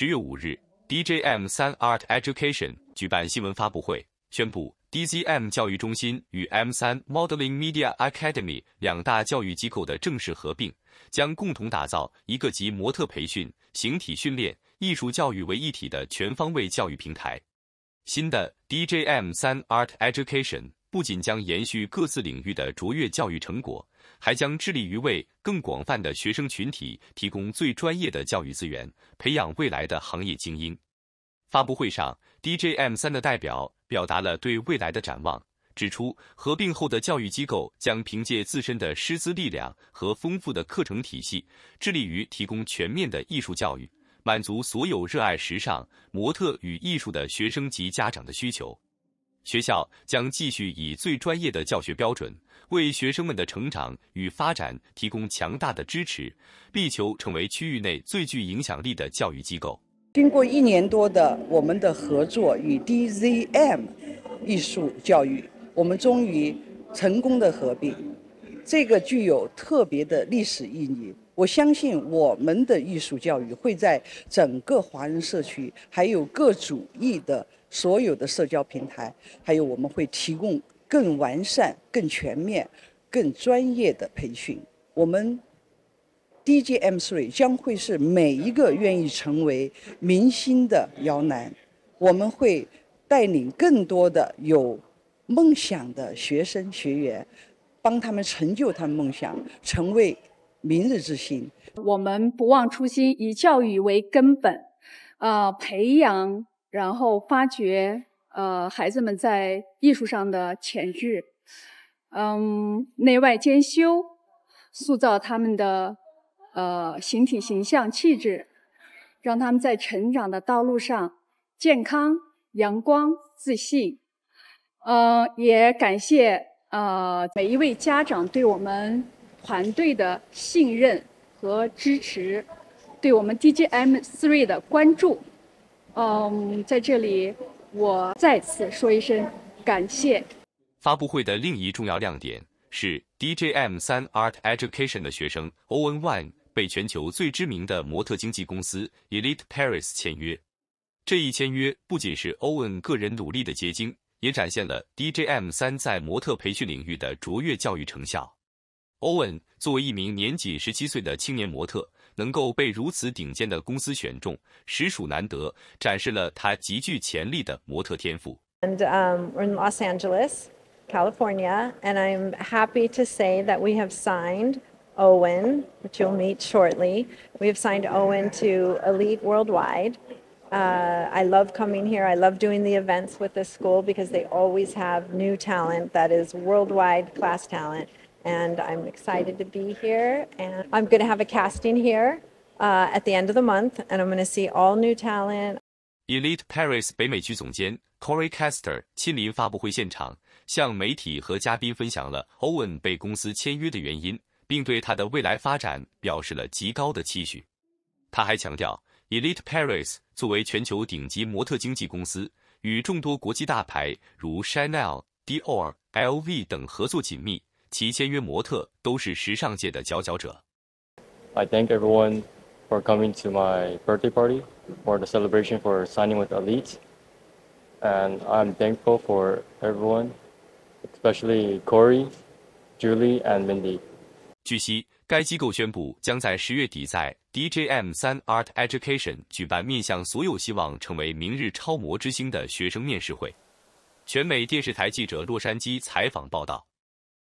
十月五日，D J M 三 Art Education 举办新闻发布会，宣布 D z M 教育中心与 M 三 Modeling Media Academy 两大教育机构的正式合并，将共同打造一个集模特培训、形体训练、艺术教育为一体的全方位教育平台。新的 D J M 三 Art Education。不仅将延续各自领域的卓越教育成果，还将致力于为更广泛的学生群体提供最专业的教育资源，培养未来的行业精英。发布会上，D J M 三的代表表达了对未来的展望，指出合并后的教育机构将凭借自身的师资力量和丰富的课程体系，致力于提供全面的艺术教育，满足所有热爱时尚、模特与艺术的学生及家长的需求。学校将继续以最专业的教学标准，为学生们的成长与发展提供强大的支持，力求成为区域内最具影响力的教育机构。经过一年多的我们的合作与 DZM 艺术教育，我们终于成功的合并，这个具有特别的历史意义。我相信我们的艺术教育会在整个华人社区还有各主义的。所有的社交平台，还有我们会提供更完善、更全面、更专业的培训。我们 DJM Three 将会是每一个愿意成为明星的摇篮。我们会带领更多的有梦想的学生学员，帮他们成就他们梦想，成为明日之星。我们不忘初心，以教育为根本，啊，培养。然后发掘呃孩子们在艺术上的潜质，嗯，内外兼修，塑造他们的呃形体、形象、气质，让他们在成长的道路上健康、阳光、自信。嗯，也感谢呃每一位家长对我们团队的信任和支持，对我们 DGM 思睿的关注。嗯，在这里我再次说一声感谢。发布会的另一重要亮点是，D J M 三 Art Education 的学生 Owen w n e 被全球最知名的模特经纪公司 Elite Paris 签约。这一签约不仅是 Owen 个人努力的结晶，也展现了 D J M 三在模特培训领域的卓越教育成效。欧文作为一名年仅十七岁的青年模特，能够被如此顶尖的公司选中，实属难得，展示了他极具潜力的模特天赋。And um, we're in Los Angeles, California, and I'm happy to say that we have signed Owen, which you'll meet shortly. We have signed Owen to Elite Worldwide. Uh, I love coming here. I love doing the events with this school because they always have new talent that is worldwide class talent. And I'm excited to be here. And I'm going to have a casting here at the end of the month, and I'm going to see all new talent. Elite Paris 北美区总监 Corey Caster 亲临发布会现场，向媒体和嘉宾分享了 Owen 被公司签约的原因，并对他的未来发展表示了极高的期许。他还强调，Elite Paris 作为全球顶级模特经纪公司，与众多国际大牌如 Chanel、Dior、L V 等合作紧密。其签约模特都是时尚界的佼佼者。I thank everyone for coming to my birthday party or the celebration for signing with Elite, and I'm thankful for everyone, especially Corey, Julie, and Mindy. 据悉，该机构宣布将在十月底在 D J M 三 Art Education 举办面向所有希望成为明日超模之星的学生面试会。全美电视台记者洛杉矶采访报道。